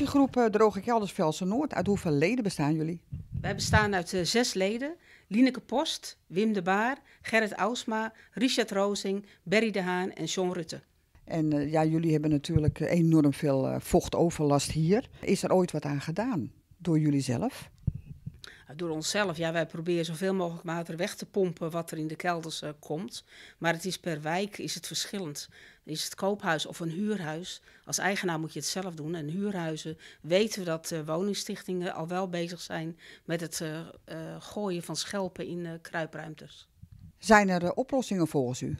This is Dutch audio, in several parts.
actiegroep uh, Droog ik Noord, uit hoeveel leden bestaan jullie? Wij bestaan uit eh, zes leden. Lineke Post, Wim de Baar, Gerrit Ausma, Richard Rozing, Berry de Haan en John Rutte. En eh, ja, jullie hebben natuurlijk eh, enorm veel vochtoverlast hier. Is er ooit wat aan gedaan door jullie zelf? door onszelf. Ja, wij proberen zoveel mogelijk water weg te pompen wat er in de kelders eh, komt. Maar het is per wijk is het verschillend. Is het koophuis of een huurhuis? Als eigenaar moet je het zelf doen. En huurhuizen weten we dat eh, woningstichtingen al wel bezig zijn met het eh, gooien van schelpen in kruipruimtes. Zijn er oplossingen volgens u?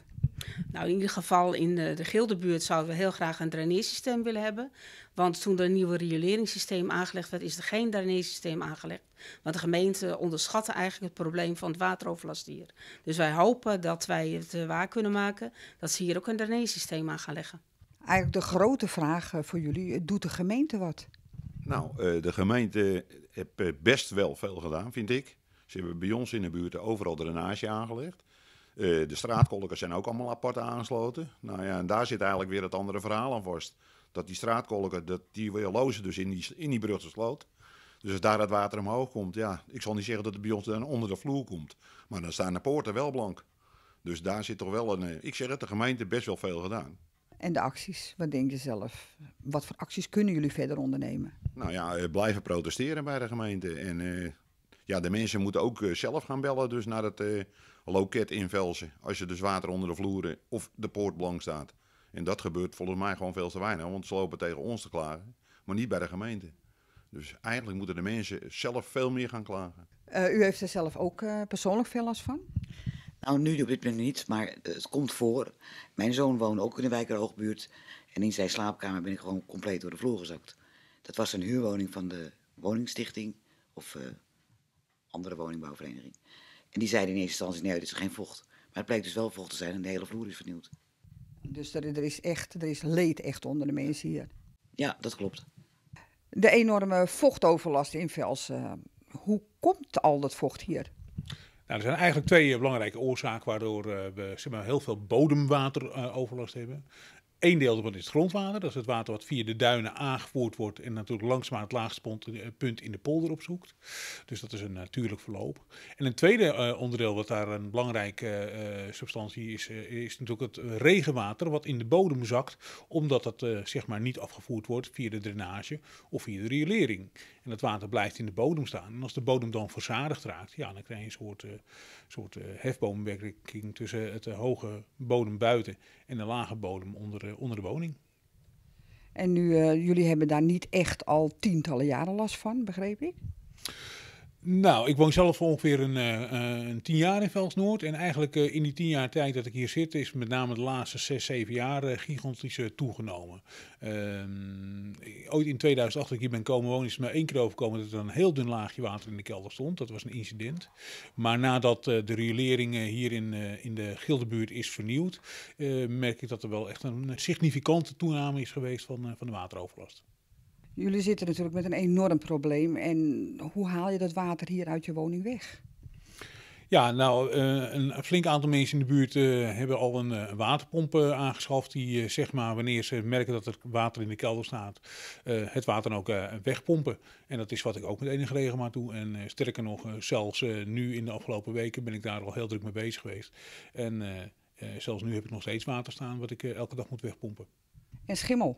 Nou, in ieder geval in de, de Gildebuurt zouden we heel graag een draineersysteem willen hebben. Want toen er een nieuw rioleringssysteem aangelegd werd, is er geen draineersysteem aangelegd. Want de gemeente onderschatte eigenlijk het probleem van het wateroverlast hier. Dus wij hopen dat wij het eh, waar kunnen maken dat ze hier ook een draineersysteem aan gaan leggen. Eigenlijk de grote vraag eh, voor jullie, eh, doet de gemeente wat? Nou, de gemeente heeft best wel veel gedaan, vind ik. Ze hebben bij ons in de buurt overal drainage aangelegd. Eh, de straatkolkers zijn ook allemaal apart aangesloten. Nou ja, en daar zit eigenlijk weer het andere verhaal aan vast. Dat die straatkolken, dat die weer lozen dus in die, in die sloot. Dus als daar het water omhoog komt, ja, ik zal niet zeggen dat het bij ons dan onder de vloer komt. Maar dan staan de poorten wel blank. Dus daar zit toch wel een. Eh, ik zeg het, de gemeente best wel veel gedaan. En de acties, wat denk je zelf? Wat voor acties kunnen jullie verder ondernemen? Nou ja, eh, blijven protesteren bij de gemeente. En ja, de mensen moeten ook zelf gaan bellen dus naar het loket invelsen als je dus water onder de vloeren eh, of de poort blank staat. En dat gebeurt volgens mij gewoon veel te weinig, want ze lopen tegen ons te klagen, maar niet bij de gemeente. Dus eigenlijk moeten de mensen zelf veel meer gaan klagen. Eh, u heeft er zelf ook eh, persoonlijk veel last van? Nou, nu op dit moment niet, maar het komt voor. Mijn zoon woonde ook in de Wijkerhoogbuurt En in zijn slaapkamer ben ik gewoon compleet door de vloer gezakt. Dat was een huurwoning van de woningstichting of andere woningbouwvereniging. En die zeiden in eerste instantie, nee, dit is geen vocht. Maar het bleek dus wel vocht te zijn en de hele vloer is vernieuwd. Dus er, er is echt, er is leed echt onder de mensen hier. Ja, dat klopt. De enorme vochtoverlast in Vels. Eh, hoe komt al dat vocht hier? Nou, er zijn eigenlijk twee eh, belangrijke oorzaken waardoor eh, we zeg maar, heel veel bodemwateroverlast hebben. Eén deel van is het grondwater, dat is het water wat via de duinen aangevoerd wordt en natuurlijk langzaam het laagste eh, punt in de polder opzoekt. Dus dat is een natuurlijk verloop. En een tweede eh, onderdeel wat daar een belangrijke eh, substantie is, is natuurlijk het regenwater wat in de bodem zakt, omdat dat zeg maar niet afgevoerd wordt via de drainage of via de riolering. En dat water blijft in de bodem staan. En als de bodem dan verzadigd raakt, ja, dan krijg je een soort, soort hefboomwerking tussen het hoge bodem buiten en de lage bodem onder eh, onder de woning. En nu, eh, jullie hebben daar niet echt al tientallen jaren last van, begreep ik? Nou, ik woon zelf ongeveer een, eh, eh, een tien jaar in Velsnoord. En eigenlijk eh, in die tien jaar tijd dat ik hier zit, is met name de laatste zes, zeven jaar gigantisch toegenomen. Ehm, ooit in 2008 dat ik hier ben komen wonen, is het maar één keer overkomen dat er een heel dun laagje water in de kelder stond. Dat was een incident. Maar nadat de riolering hier in, in de Gildebuurt is vernieuwd, merk ik dat er wel echt een, significante toename is geweest van, van de wateroverlast. Jullie zitten natuurlijk met een enorm probleem. En hoe haal je dat water hier uit je woning weg? Ja, nou, eh, een flink aantal mensen in de buurt eh, hebben al een eh, waterpomp aangeschaft. Die, zeg maar, wanneer ze merken dat er water in de kelder staat, het water dan ook wegpompen. En dat is wat ik ook met enige regelmaat doe. En sterker nog, zelfs nu in de afgelopen weken ben ik daar al heel druk mee bezig geweest. En zelfs nu heb ik nog steeds water staan wat ik elke dag moet wegpompen. En schimmel?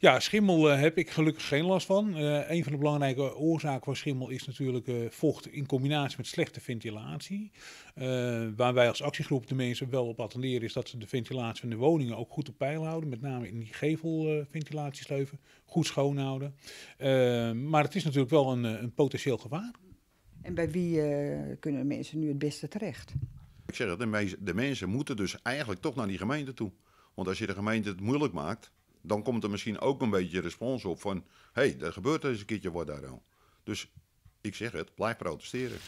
Ja, schimmel eh, heb ik gelukkig geen last van. Uh, een van de belangrijke oorzaken van schimmel is natuurlijk eh, vocht in combinatie met slechte ventilatie. waar wij als actiegroep de mensen wel op attenderen is dat ze de ventilatie van de woningen ook goed op peil houden. Met name in die ventilatiesleuven, goed schoonhouden. maar het is natuurlijk wel een, een potentieel gevaar. En bij wie kunnen de mensen nu het beste terecht? Ik zeg het, de mensen moeten dus eigenlijk toch naar die gemeente toe. Want als je de gemeente het moeilijk maakt, dan komt er misschien ook een beetje respons op van... hé, hey, er gebeurt eens een keertje wat daar al. Nou. Dus ik zeg het, blijf protesteren.